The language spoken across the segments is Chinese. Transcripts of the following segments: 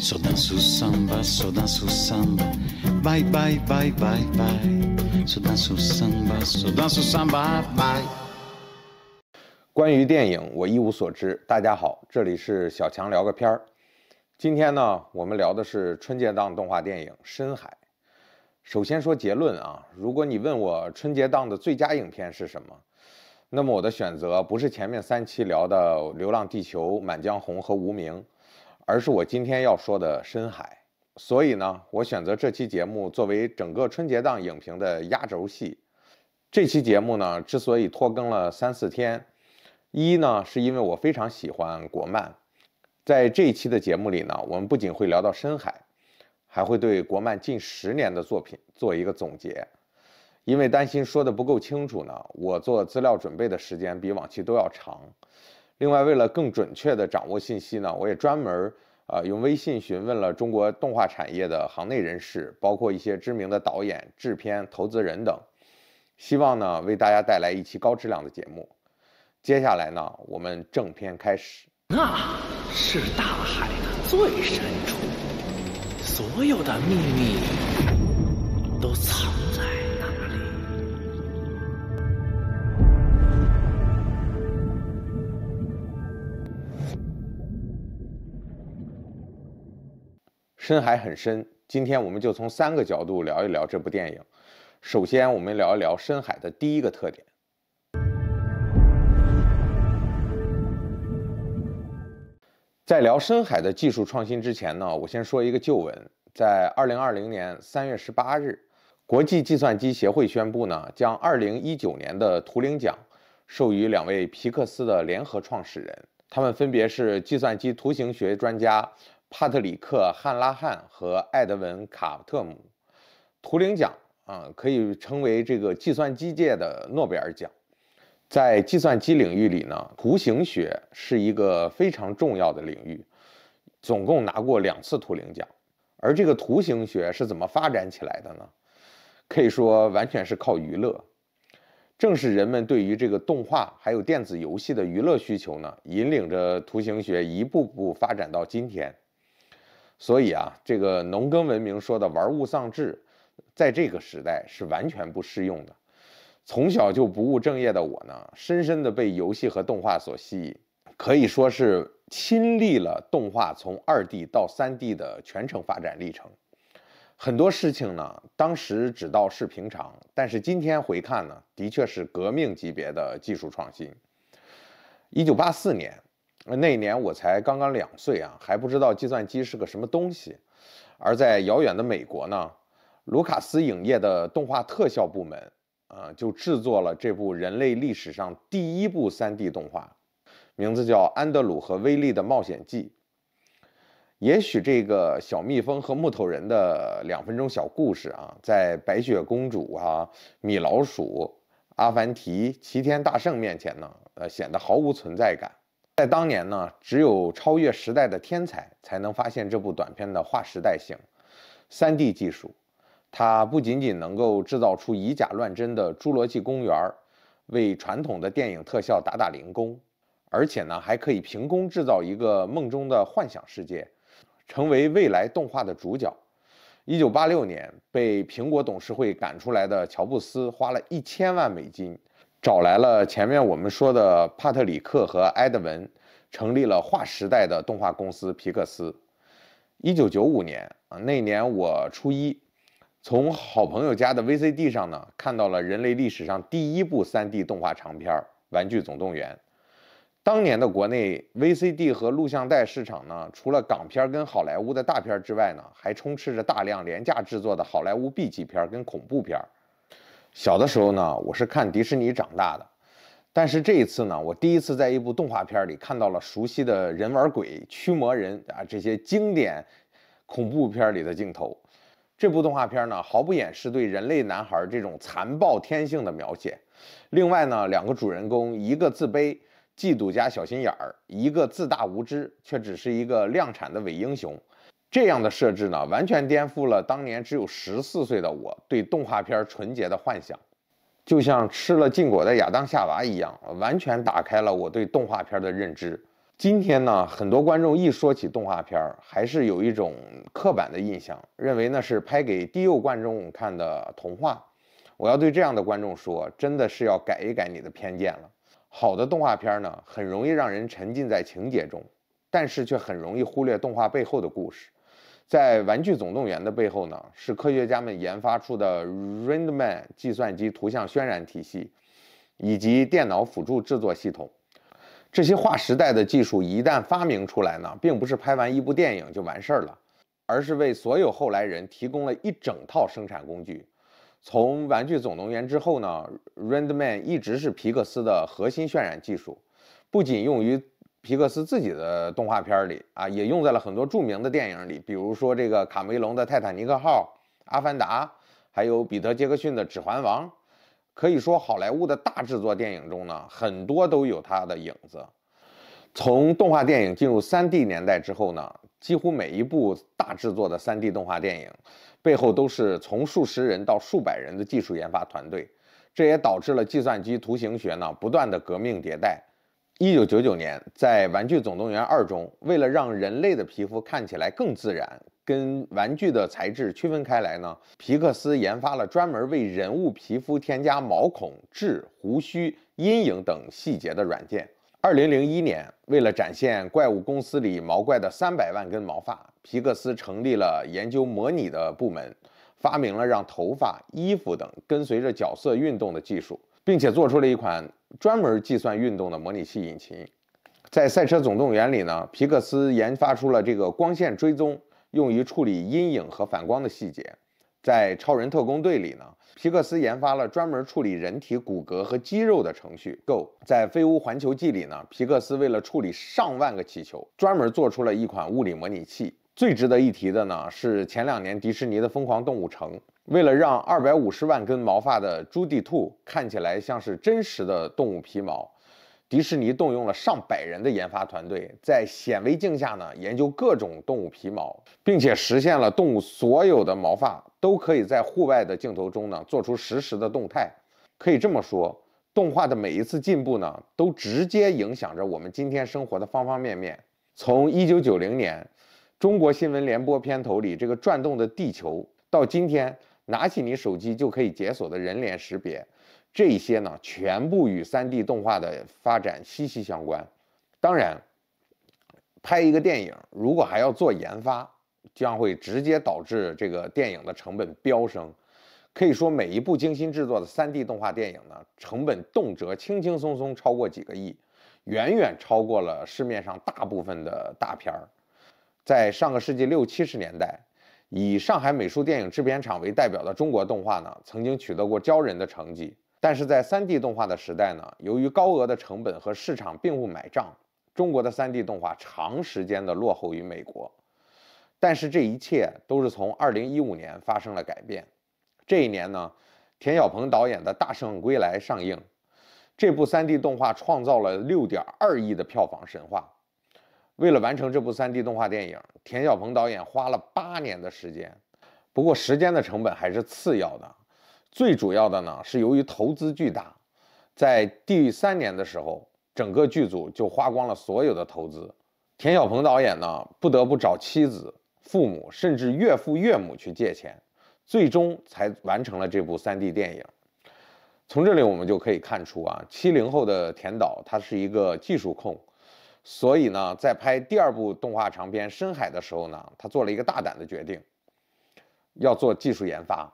s 跳 d a n o u samba，跳 d a n o u samba，bye bye bye bye bye，s 跳 d a n o u samba，跳 dance samba，bye。关于电影，我一无所知。大家好，这里是小强聊个片儿。今天呢，我们聊的是春节档动画电影《深海》。首先说结论啊，如果你问我春节档的最佳影片是什么，那么我的选择不是前面三期聊的《流浪地球》《满江红》和《无名》。而是我今天要说的《深海》，所以呢，我选择这期节目作为整个春节档影评的压轴戏。这期节目呢，之所以拖更了三四天，一呢，是因为我非常喜欢国漫，在这一期的节目里呢，我们不仅会聊到《深海》，还会对国漫近十年的作品做一个总结。因为担心说的不够清楚呢，我做资料准备的时间比往期都要长。另外，为了更准确地掌握信息呢，我也专门呃，用微信询问了中国动画产业的行内人士，包括一些知名的导演、制片、投资人等，希望呢为大家带来一期高质量的节目。接下来呢，我们正片开始。那是大海的最深处，所有的秘密。深海很深，今天我们就从三个角度聊一聊这部电影。首先，我们聊一聊深海的第一个特点。在聊深海的技术创新之前呢，我先说一个旧闻：在二零二零年三月十八日，国际计算机协会宣布呢，将二零一九年的图灵奖授予两位皮克斯的联合创始人，他们分别是计算机图形学专家。帕特里克·汉拉汉和艾德文·卡特姆，图灵奖啊，可以称为这个计算机界的诺贝尔奖。在计算机领域里呢，图形学是一个非常重要的领域。总共拿过两次图灵奖，而这个图形学是怎么发展起来的呢？可以说完全是靠娱乐。正是人们对于这个动画还有电子游戏的娱乐需求呢，引领着图形学一步步发展到今天。所以啊，这个农耕文明说的玩物丧志，在这个时代是完全不适用的。从小就不务正业的我呢，深深的被游戏和动画所吸引，可以说是亲历了动画从二 D 到三 D 的全程发展历程。很多事情呢，当时只道是平常，但是今天回看呢，的确是革命级别的技术创新。一九八四年。那一年我才刚刚两岁啊，还不知道计算机是个什么东西。而在遥远的美国呢，卢卡斯影业的动画特效部门啊，就制作了这部人类历史上第一部 3D 动画，名字叫《安德鲁和威利的冒险记》。也许这个小蜜蜂和木头人的两分钟小故事啊，在白雪公主啊、米老鼠、阿凡提、齐天大圣面前呢，呃，显得毫无存在感。在当年呢，只有超越时代的天才才能发现这部短片的划时代性。三 D 技术，它不仅仅能够制造出以假乱真的《侏罗纪公园》，为传统的电影特效打打零工，而且呢，还可以凭空制造一个梦中的幻想世界，成为未来动画的主角。一九八六年，被苹果董事会赶出来的乔布斯，花了一千万美金。找来了前面我们说的帕特里克和埃德文，成立了划时代的动画公司皮克斯。一九九五年啊，那年我初一，从好朋友家的 VCD 上呢，看到了人类历史上第一部三 D 动画长片《玩具总动员》。当年的国内 VCD 和录像带市场呢，除了港片跟好莱坞的大片之外呢，还充斥着大量廉价制作的好莱坞 B 级片跟恐怖片。小的时候呢，我是看迪士尼长大的，但是这一次呢，我第一次在一部动画片里看到了熟悉的人玩鬼、驱魔人啊这些经典恐怖片里的镜头。这部动画片呢，毫不掩饰对人类男孩这种残暴天性的描写。另外呢，两个主人公，一个自卑、嫉妒加小心眼儿，一个自大无知，却只是一个量产的伪英雄。这样的设置呢，完全颠覆了当年只有十四岁的我对动画片纯洁的幻想，就像吃了禁果的亚当夏娃一样，完全打开了我对动画片的认知。今天呢，很多观众一说起动画片，还是有一种刻板的印象，认为那是拍给低幼观众看的童话。我要对这样的观众说，真的是要改一改你的偏见了。好的动画片呢，很容易让人沉浸在情节中，但是却很容易忽略动画背后的故事。在《玩具总动员》的背后呢，是科学家们研发出的 r e n d m a n 计算机图像渲染体系，以及电脑辅助制作系统。这些划时代的技术一旦发明出来呢，并不是拍完一部电影就完事儿了，而是为所有后来人提供了一整套生产工具。从《玩具总动员》之后呢 r e n d m a n 一直是皮克斯的核心渲染技术，不仅用于。皮克斯自己的动画片里啊，也用在了很多著名的电影里，比如说这个卡梅隆的《泰坦尼克号》、《阿凡达》，还有彼得·杰克逊的《指环王》。可以说，好莱坞的大制作电影中呢，很多都有它的影子。从动画电影进入 3D 年代之后呢，几乎每一部大制作的 3D 动画电影，背后都是从数十人到数百人的技术研发团队，这也导致了计算机图形学呢不断的革命迭代。一九九九年，在《玩具总动员二》中，为了让人类的皮肤看起来更自然，跟玩具的材质区分开来呢，皮克斯研发了专门为人物皮肤添加毛孔、痣、胡须、阴影等细节的软件。二零零一年，为了展现《怪物公司》里毛怪的三百万根毛发，皮克斯成立了研究模拟的部门，发明了让头发、衣服等跟随着角色运动的技术。并且做出了一款专门计算运动的模拟器引擎，在赛车总动员里呢，皮克斯研发出了这个光线追踪，用于处理阴影和反光的细节。在超人特工队里呢，皮克斯研发了专门处理人体骨骼和肌肉的程序 Go。在飞屋环球记里呢，皮克斯为了处理上万个气球，专门做出了一款物理模拟器。最值得一提的呢，是前两年迪士尼的《疯狂动物城》，为了让二百五十万根毛发的朱迪兔看起来像是真实的动物皮毛，迪士尼动用了上百人的研发团队，在显微镜下呢研究各种动物皮毛，并且实现了动物所有的毛发都可以在户外的镜头中呢做出实时的动态。可以这么说，动画的每一次进步呢，都直接影响着我们今天生活的方方面面。从一九九零年。中国新闻联播片头里这个转动的地球，到今天拿起你手机就可以解锁的人脸识别，这些呢全部与 3D 动画的发展息息相关。当然，拍一个电影如果还要做研发，将会直接导致这个电影的成本飙升。可以说，每一部精心制作的 3D 动画电影呢，成本动辄轻轻松松超过几个亿，远远超过了市面上大部分的大片儿。在上个世纪六七十年代，以上海美术电影制片厂为代表的中国动画呢，曾经取得过骄人的成绩。但是在 3D 动画的时代呢，由于高额的成本和市场并不买账，中国的 3D 动画长时间的落后于美国。但是这一切都是从2015年发生了改变。这一年呢，田晓鹏导演的《大圣归来》上映，这部 3D 动画创造了6.2亿的票房神话。为了完成这部 3D 动画电影，田晓鹏导演花了八年的时间。不过，时间的成本还是次要的，最主要的呢是由于投资巨大，在第三年的时候，整个剧组就花光了所有的投资。田晓鹏导演呢，不得不找妻子、父母，甚至岳父岳母去借钱，最终才完成了这部 3D 电影。从这里我们就可以看出啊，七零后的田导他是一个技术控。所以呢，在拍第二部动画长片《深海》的时候呢，他做了一个大胆的决定，要做技术研发。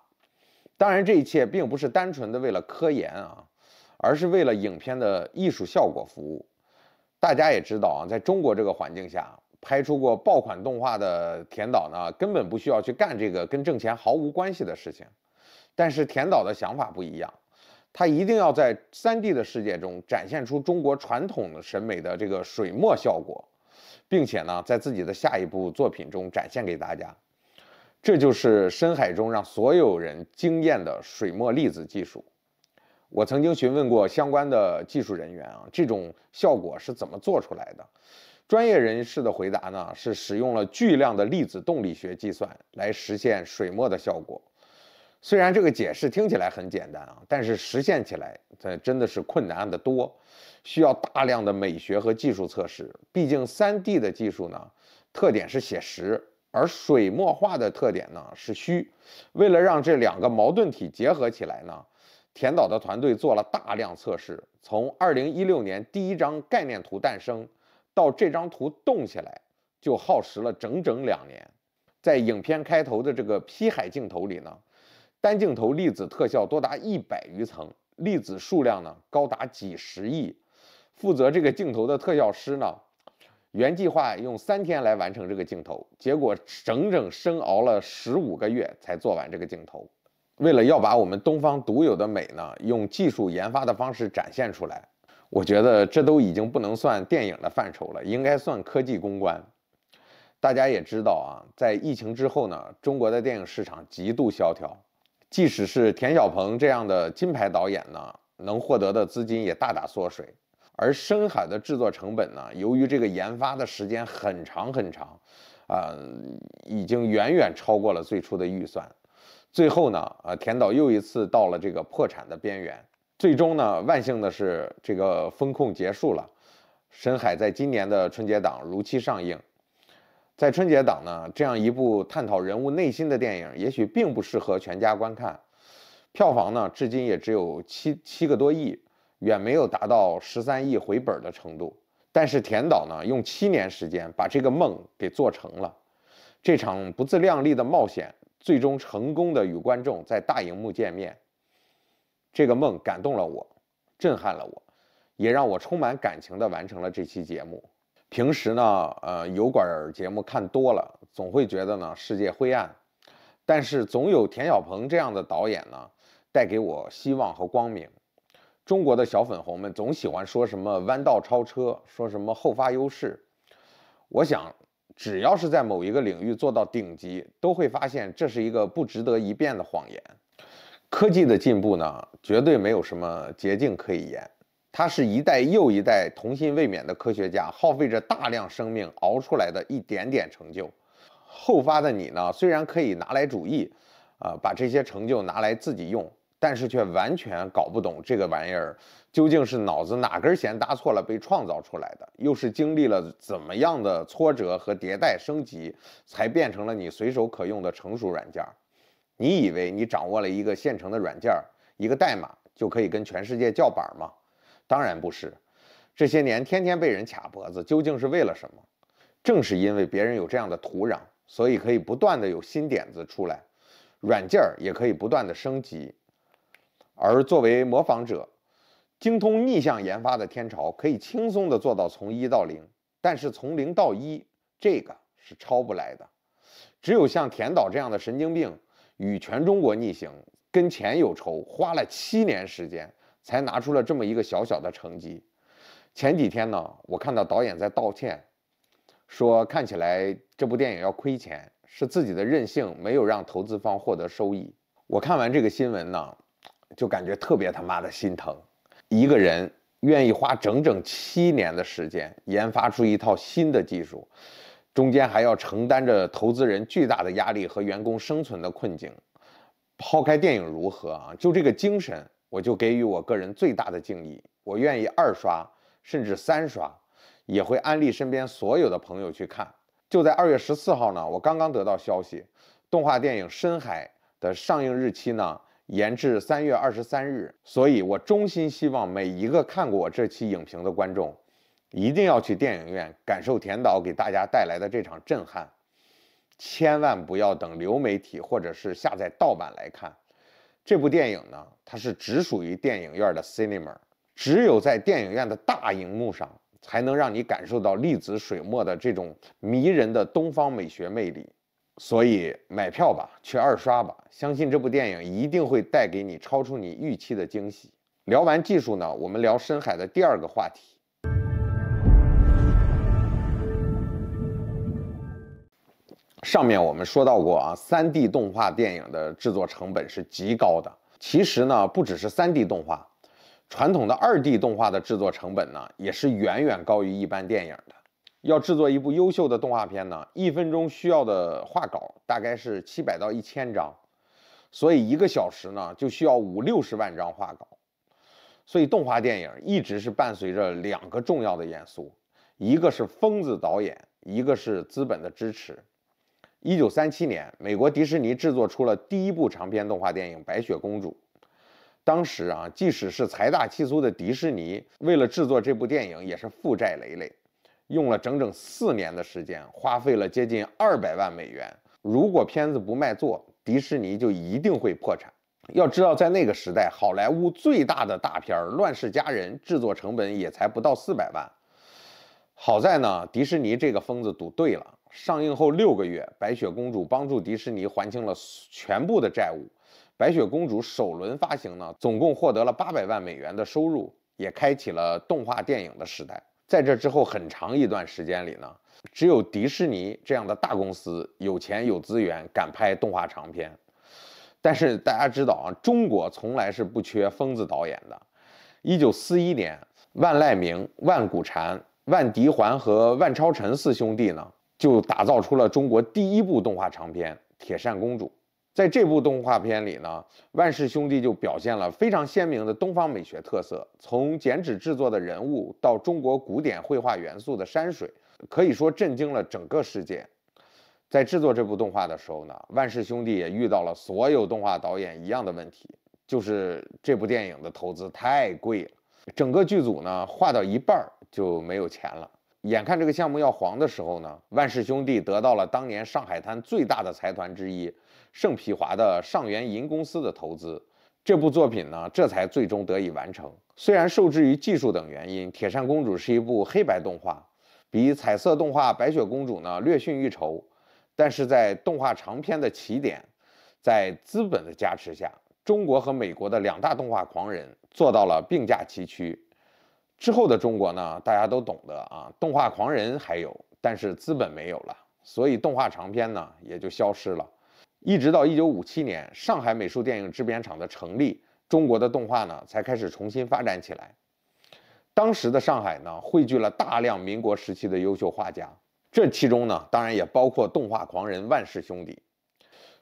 当然，这一切并不是单纯的为了科研啊，而是为了影片的艺术效果服务。大家也知道啊，在中国这个环境下，拍出过爆款动画的田导呢，根本不需要去干这个跟挣钱毫无关系的事情。但是田导的想法不一样。他一定要在 3D 的世界中展现出中国传统的审美的这个水墨效果，并且呢，在自己的下一部作品中展现给大家。这就是深海中让所有人惊艳的水墨粒子技术。我曾经询问过相关的技术人员啊，这种效果是怎么做出来的？专业人士的回答呢，是使用了巨量的粒子动力学计算来实现水墨的效果。虽然这个解释听起来很简单啊，但是实现起来，它真的是困难的多，需要大量的美学和技术测试。毕竟三 D 的技术呢，特点是写实，而水墨画的特点呢是虚。为了让这两个矛盾体结合起来呢，田导的团队做了大量测试。从二零一六年第一张概念图诞生，到这张图动起来，就耗时了整整两年。在影片开头的这个劈海镜头里呢。单镜头粒子特效多达一百余层，粒子数量呢高达几十亿。负责这个镜头的特效师呢，原计划用三天来完成这个镜头，结果整整生熬了十五个月才做完这个镜头。为了要把我们东方独有的美呢，用技术研发的方式展现出来，我觉得这都已经不能算电影的范畴了，应该算科技公关。大家也知道啊，在疫情之后呢，中国的电影市场极度萧条。即使是田小鹏这样的金牌导演呢，能获得的资金也大大缩水。而《深海》的制作成本呢，由于这个研发的时间很长很长，啊，已经远远超过了最初的预算。最后呢，啊，田导又一次到了这个破产的边缘。最终呢，万幸的是，这个风控结束了，《深海》在今年的春节档如期上映。在春节档呢，这样一部探讨人物内心的电影，也许并不适合全家观看。票房呢，至今也只有七七个多亿，远没有达到十三亿回本的程度。但是田导呢，用七年时间把这个梦给做成了。这场不自量力的冒险，最终成功的与观众在大荧幕见面。这个梦感动了我，震撼了我，也让我充满感情的完成了这期节目。平时呢，呃，油管儿节目看多了，总会觉得呢世界灰暗，但是总有田晓鹏这样的导演呢，带给我希望和光明。中国的小粉红们总喜欢说什么弯道超车，说什么后发优势。我想，只要是在某一个领域做到顶级，都会发现这是一个不值得一辩的谎言。科技的进步呢，绝对没有什么捷径可以言。他是一代又一代童心未泯的科学家耗费着大量生命熬出来的一点点成就，后发的你呢？虽然可以拿来主义，啊，把这些成就拿来自己用，但是却完全搞不懂这个玩意儿究竟是脑子哪根弦搭错了被创造出来的，又是经历了怎么样的挫折和迭代升级才变成了你随手可用的成熟软件？你以为你掌握了一个现成的软件，一个代码就可以跟全世界叫板吗？当然不是，这些年天天被人卡脖子，究竟是为了什么？正是因为别人有这样的土壤，所以可以不断的有新点子出来，软件儿也可以不断的升级。而作为模仿者，精通逆向研发的天朝可以轻松的做到从一到零，但是从零到一这个是抄不来的。只有像田导这样的神经病，与全中国逆行，跟钱有仇，花了七年时间。才拿出了这么一个小小的成绩。前几天呢，我看到导演在道歉，说看起来这部电影要亏钱，是自己的任性没有让投资方获得收益。我看完这个新闻呢，就感觉特别他妈的心疼。一个人愿意花整整七年的时间研发出一套新的技术，中间还要承担着投资人巨大的压力和员工生存的困境。抛开电影如何啊，就这个精神。我就给予我个人最大的敬意，我愿意二刷甚至三刷，也会安利身边所有的朋友去看。就在二月十四号呢，我刚刚得到消息，动画电影《深海》的上映日期呢延至三月二十三日。所以，我衷心希望每一个看过我这期影评的观众，一定要去电影院感受田导给大家带来的这场震撼，千万不要等流媒体或者是下载盗版来看。这部电影呢，它是只属于电影院的 Cinema，只有在电影院的大荧幕上，才能让你感受到粒子水墨的这种迷人的东方美学魅力。所以买票吧，去二刷吧，相信这部电影一定会带给你超出你预期的惊喜。聊完技术呢，我们聊深海的第二个话题。上面我们说到过啊，三 D 动画电影的制作成本是极高的。其实呢，不只是三 D 动画，传统的二 D 动画的制作成本呢，也是远远高于一般电影的。要制作一部优秀的动画片呢，一分钟需要的画稿大概是七百到一千张，所以一个小时呢就需要五六十万张画稿。所以动画电影一直是伴随着两个重要的元素，一个是疯子导演，一个是资本的支持。一九三七年，美国迪士尼制作出了第一部长篇动画电影《白雪公主》。当时啊，即使是财大气粗的迪士尼，为了制作这部电影也是负债累累，用了整整四年的时间，花费了接近二百万美元。如果片子不卖座，迪士尼就一定会破产。要知道，在那个时代，好莱坞最大的大片《乱世佳人》制作成本也才不到四百万。好在呢，迪士尼这个疯子赌对了。上映后六个月，白雪公主帮助迪士尼还清了全部的债务。白雪公主首轮发行呢，总共获得了八百万美元的收入，也开启了动画电影的时代。在这之后很长一段时间里呢，只有迪士尼这样的大公司有钱有资源敢拍动画长片。但是大家知道啊，中国从来是不缺疯子导演的。一九四一年，万籁鸣、万古禅、万迪环和万超尘四兄弟呢。就打造出了中国第一部动画长片《铁扇公主》。在这部动画片里呢，万氏兄弟就表现了非常鲜明的东方美学特色，从剪纸制作的人物到中国古典绘画元素的山水，可以说震惊了整个世界。在制作这部动画的时候呢，万氏兄弟也遇到了所有动画导演一样的问题，就是这部电影的投资太贵了，整个剧组呢画到一半就没有钱了。眼看这个项目要黄的时候呢，万氏兄弟得到了当年上海滩最大的财团之一圣皮华的上元银公司的投资，这部作品呢，这才最终得以完成。虽然受制于技术等原因，《铁扇公主》是一部黑白动画，比彩色动画《白雪公主》呢略逊一筹，但是在动画长片的起点，在资本的加持下，中国和美国的两大动画狂人做到了并驾齐驱。之后的中国呢，大家都懂得啊。动画狂人还有，但是资本没有了，所以动画长片呢也就消失了。一直到1957年上海美术电影制片厂的成立，中国的动画呢才开始重新发展起来。当时的上海呢汇聚了大量民国时期的优秀画家，这其中呢当然也包括动画狂人万氏兄弟。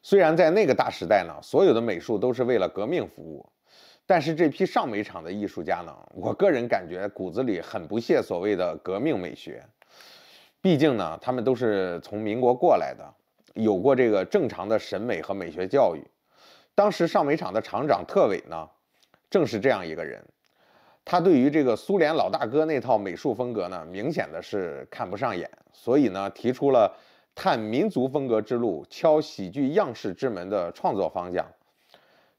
虽然在那个大时代呢，所有的美术都是为了革命服务。但是这批上美厂的艺术家呢，我个人感觉骨子里很不屑所谓的革命美学，毕竟呢，他们都是从民国过来的，有过这个正常的审美和美学教育。当时上美厂的厂长特伟呢，正是这样一个人，他对于这个苏联老大哥那套美术风格呢，明显的是看不上眼，所以呢，提出了探民族风格之路，敲喜剧样式之门的创作方向。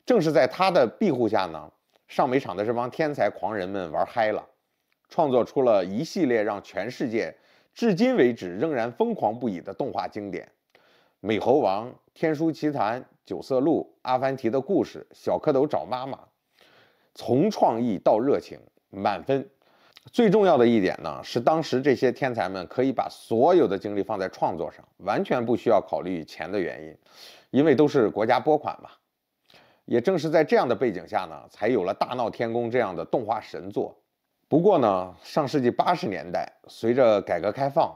正是在他的庇护下呢，上美场的这帮天才狂人们玩嗨了，创作出了一系列让全世界至今为止仍然疯狂不已的动画经典：《美猴王》《天书奇谈》《九色鹿》《阿凡提的故事》《小蝌蚪找妈妈》。从创意到热情，满分。最重要的一点呢，是当时这些天才们可以把所有的精力放在创作上，完全不需要考虑钱的原因，因为都是国家拨款嘛。也正是在这样的背景下呢，才有了《大闹天宫》这样的动画神作。不过呢，上世纪八十年代，随着改革开放，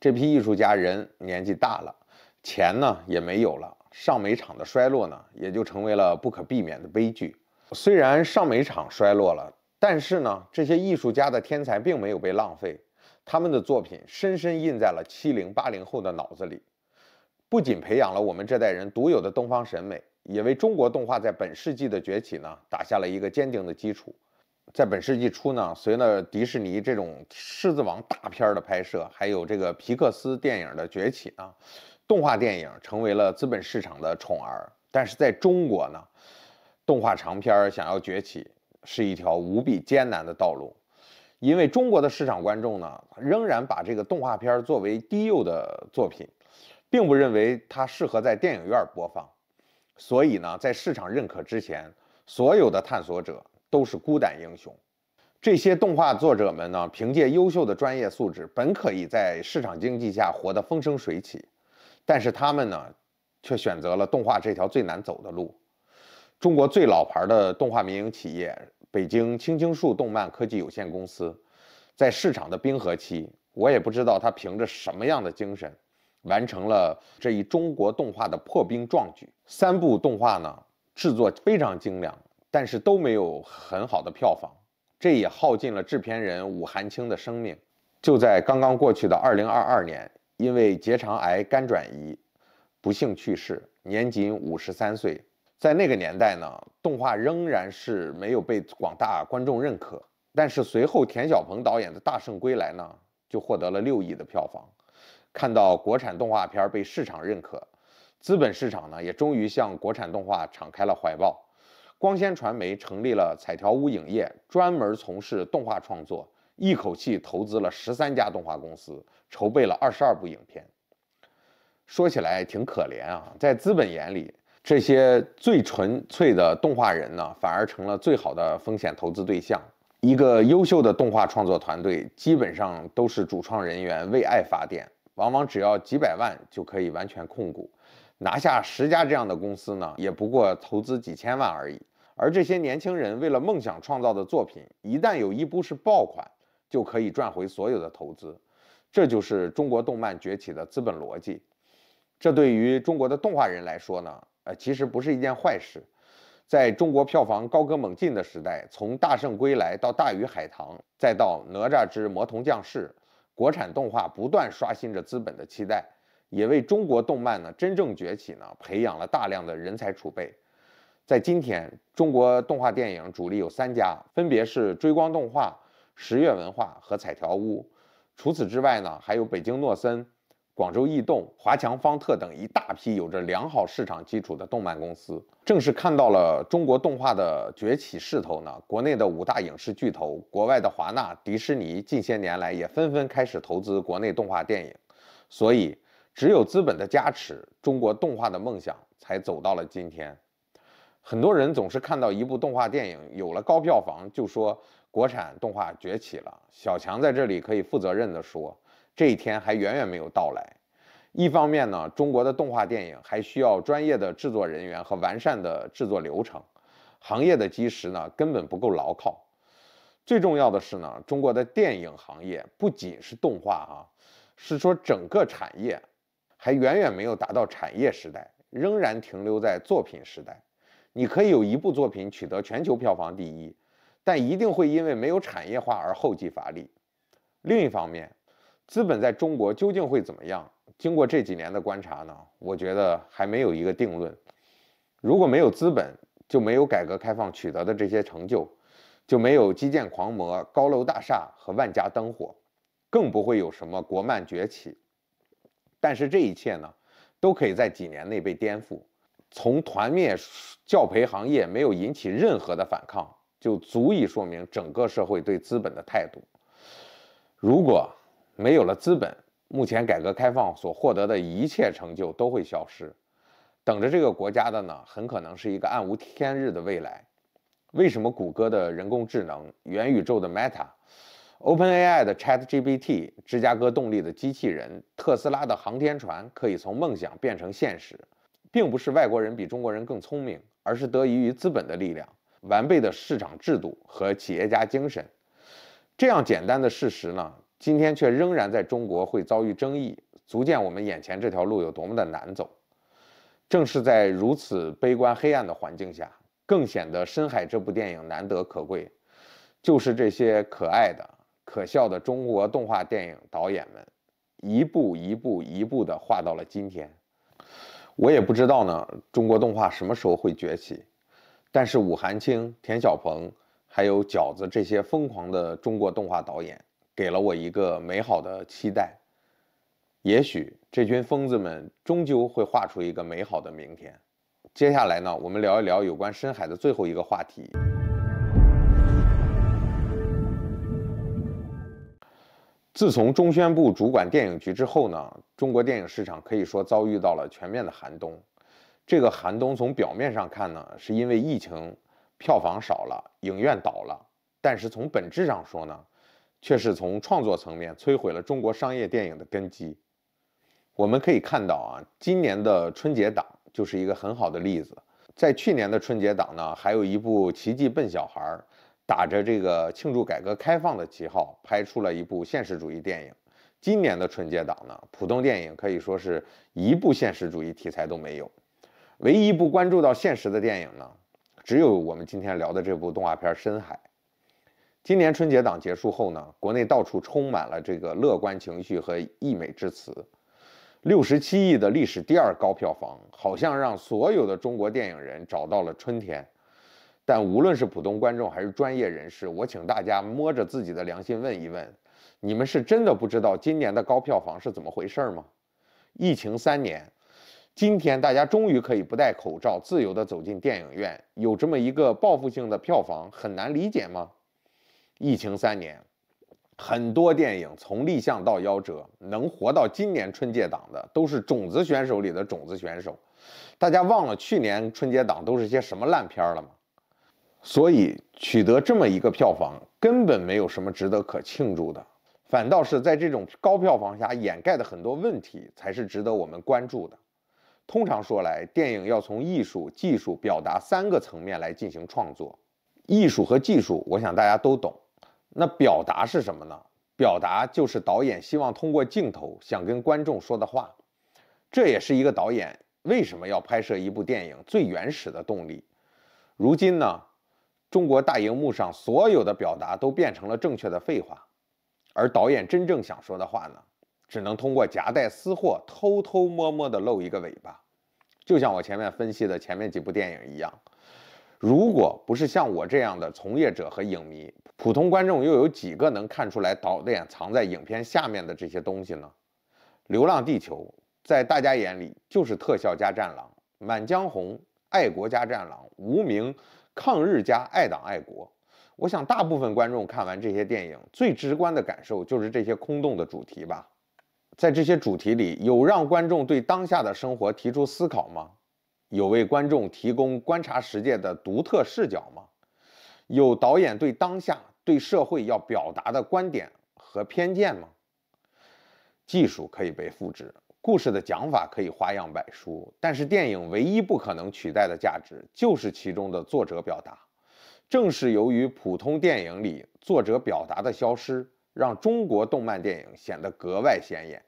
这批艺术家人年纪大了，钱呢也没有了，上美厂的衰落呢也就成为了不可避免的悲剧。虽然上美厂衰落了，但是呢，这些艺术家的天才并没有被浪费，他们的作品深深印在了七零八零后的脑子里，不仅培养了我们这代人独有的东方审美。也为中国动画在本世纪的崛起呢，打下了一个坚定的基础。在本世纪初呢，随着迪士尼这种狮子王大片的拍摄，还有这个皮克斯电影的崛起呢，动画电影成为了资本市场的宠儿。但是在中国呢，动画长片想要崛起是一条无比艰难的道路，因为中国的市场观众呢，仍然把这个动画片作为低幼的作品，并不认为它适合在电影院播放。所以呢，在市场认可之前，所有的探索者都是孤胆英雄。这些动画作者们呢，凭借优秀的专业素质，本可以在市场经济下活得风生水起，但是他们呢，却选择了动画这条最难走的路。中国最老牌的动画民营企业——北京青青树动漫科技有限公司，在市场的冰河期，我也不知道他凭着什么样的精神。完成了这一中国动画的破冰壮举。三部动画呢，制作非常精良，但是都没有很好的票房，这也耗尽了制片人武寒青的生命。就在刚刚过去的二零二二年，因为结肠癌肝转移，不幸去世，年仅五十三岁。在那个年代呢，动画仍然是没有被广大观众认可。但是随后，田晓鹏导演的《大圣归来》呢，就获得了六亿的票房。看到国产动画片被市场认可，资本市场呢也终于向国产动画敞开了怀抱。光纤传媒成立了彩条屋影业，专门从事动画创作，一口气投资了十三家动画公司，筹备了二十二部影片。说起来挺可怜啊，在资本眼里，这些最纯粹的动画人呢，反而成了最好的风险投资对象。一个优秀的动画创作团队，基本上都是主创人员为爱发电。往往只要几百万就可以完全控股，拿下十家这样的公司呢，也不过投资几千万而已。而这些年轻人为了梦想创造的作品，一旦有一部是爆款，就可以赚回所有的投资。这就是中国动漫崛起的资本逻辑。这对于中国的动画人来说呢，呃，其实不是一件坏事。在中国票房高歌猛进的时代，从《大圣归来》到《大鱼海棠》，再到《哪吒之魔童降世》。国产动画不断刷新着资本的期待，也为中国动漫呢真正崛起呢培养了大量的人才储备。在今天，中国动画电影主力有三家，分别是追光动画、十月文化和彩条屋。除此之外呢，还有北京诺森。广州易动、华强方特等一大批有着良好市场基础的动漫公司，正是看到了中国动画的崛起势头呢。国内的五大影视巨头，国外的华纳、迪士尼，近些年来也纷纷开始投资国内动画电影。所以，只有资本的加持，中国动画的梦想才走到了今天。很多人总是看到一部动画电影有了高票房，就说国产动画崛起了。小强在这里可以负责任地说。这一天还远远没有到来。一方面呢，中国的动画电影还需要专业的制作人员和完善的制作流程，行业的基石呢根本不够牢靠。最重要的是呢，中国的电影行业不仅是动画啊，是说整个产业还远远没有达到产业时代，仍然停留在作品时代。你可以有一部作品取得全球票房第一，但一定会因为没有产业化而后继乏力。另一方面。资本在中国究竟会怎么样？经过这几年的观察呢，我觉得还没有一个定论。如果没有资本，就没有改革开放取得的这些成就，就没有基建狂魔、高楼大厦和万家灯火，更不会有什么国漫崛起。但是这一切呢，都可以在几年内被颠覆。从团灭教培行业没有引起任何的反抗，就足以说明整个社会对资本的态度。如果，没有了资本，目前改革开放所获得的一切成就都会消失。等着这个国家的呢，很可能是一个暗无天日的未来。为什么谷歌的人工智能、元宇宙的 Meta、OpenAI 的 ChatGPT、芝加哥动力的机器人、特斯拉的航天船可以从梦想变成现实？并不是外国人比中国人更聪明，而是得益于资本的力量、完备的市场制度和企业家精神。这样简单的事实呢？今天却仍然在中国会遭遇争议，足见我们眼前这条路有多么的难走。正是在如此悲观黑暗的环境下，更显得《深海》这部电影难得可贵。就是这些可爱的、可笑的中国动画电影导演们，一步一步、一步地画到了今天。我也不知道呢，中国动画什么时候会崛起？但是武寒清、田晓鹏，还有饺子这些疯狂的中国动画导演。给了我一个美好的期待，也许这群疯子们终究会画出一个美好的明天。接下来呢，我们聊一聊有关深海的最后一个话题。自从中宣部主管电影局之后呢，中国电影市场可以说遭遇到了全面的寒冬。这个寒冬从表面上看呢，是因为疫情，票房少了，影院倒了；但是从本质上说呢，却是从创作层面摧毁了中国商业电影的根基。我们可以看到啊，今年的春节档就是一个很好的例子。在去年的春节档呢，还有一部《奇迹笨小孩》，打着这个庆祝改革开放的旗号，拍出了一部现实主义电影。今年的春节档呢，普通电影可以说是一部现实主义题材都没有，唯一不关注到现实的电影呢，只有我们今天聊的这部动画片《深海》。今年春节档结束后呢，国内到处充满了这个乐观情绪和溢美之词，六十七亿的历史第二高票房，好像让所有的中国电影人找到了春天。但无论是普通观众还是专业人士，我请大家摸着自己的良心问一问，你们是真的不知道今年的高票房是怎么回事吗？疫情三年，今天大家终于可以不戴口罩，自由的走进电影院，有这么一个报复性的票房，很难理解吗？疫情三年，很多电影从立项到夭折，能活到今年春节档的都是种子选手里的种子选手。大家忘了去年春节档都是些什么烂片了吗？所以取得这么一个票房，根本没有什么值得可庆祝的，反倒是在这种高票房下掩盖的很多问题才是值得我们关注的。通常说来，电影要从艺术、技术表达三个层面来进行创作，艺术和技术，我想大家都懂。那表达是什么呢？表达就是导演希望通过镜头想跟观众说的话，这也是一个导演为什么要拍摄一部电影最原始的动力。如今呢，中国大荧幕上所有的表达都变成了正确的废话，而导演真正想说的话呢，只能通过夹带私货、偷偷摸摸的露一个尾巴。就像我前面分析的前面几部电影一样，如果不是像我这样的从业者和影迷，普通观众又有几个能看出来导演藏在影片下面的这些东西呢？《流浪地球》在大家眼里就是特效加战狼，《满江红》爱国加战狼，《无名》抗日加爱党爱国。我想，大部分观众看完这些电影，最直观的感受就是这些空洞的主题吧。在这些主题里，有让观众对当下的生活提出思考吗？有为观众提供观察世界的独特视角吗？有导演对当下？对社会要表达的观点和偏见吗？技术可以被复制，故事的讲法可以花样百出，但是电影唯一不可能取代的价值就是其中的作者表达。正是由于普通电影里作者表达的消失，让中国动漫电影显得格外显眼。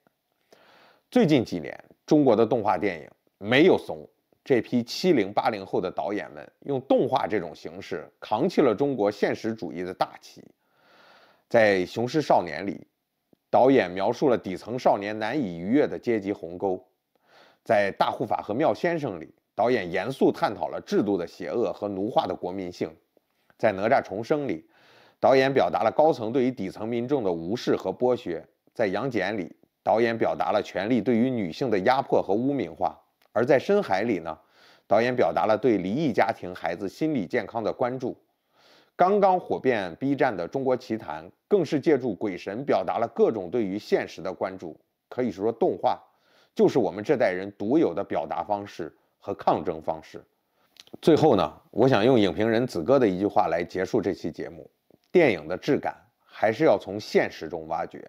最近几年，中国的动画电影没有怂。这批七零八零后的导演们用动画这种形式扛起了中国现实主义的大旗。在《雄狮少年》里，导演描述了底层少年难以逾越的阶级鸿沟；在《大护法》和《妙先生》里，导演严肃探讨了制度的邪恶和奴化的国民性；在《哪吒重生》里，导演表达了高层对于底层民众的无视和剥削；在《杨戬》里，导演表达了权力对于女性的压迫和污名化。而在深海里呢，导演表达了对离异家庭孩子心理健康的关注。刚刚火遍 B 站的《中国奇谭》，更是借助鬼神表达了各种对于现实的关注。可以说，动画就是我们这代人独有的表达方式和抗争方式。最后呢，我想用影评人子哥的一句话来结束这期节目：电影的质感还是要从现实中挖掘，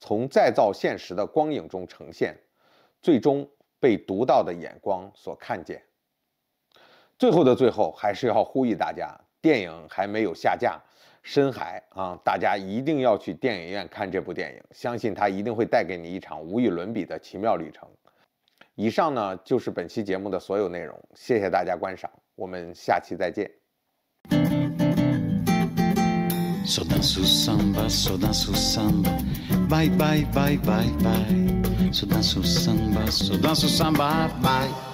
从再造现实的光影中呈现，最终。被独到的眼光所看见。最后的最后，还是要呼吁大家，电影还没有下架，《深海》啊，大家一定要去电影院看这部电影，相信它一定会带给你一场无与伦比的奇妙旅程。以上呢，就是本期节目的所有内容，谢谢大家观赏，我们下期再见。Bye bye bye bye bye. Só dança o samba, só dança o samba, bye.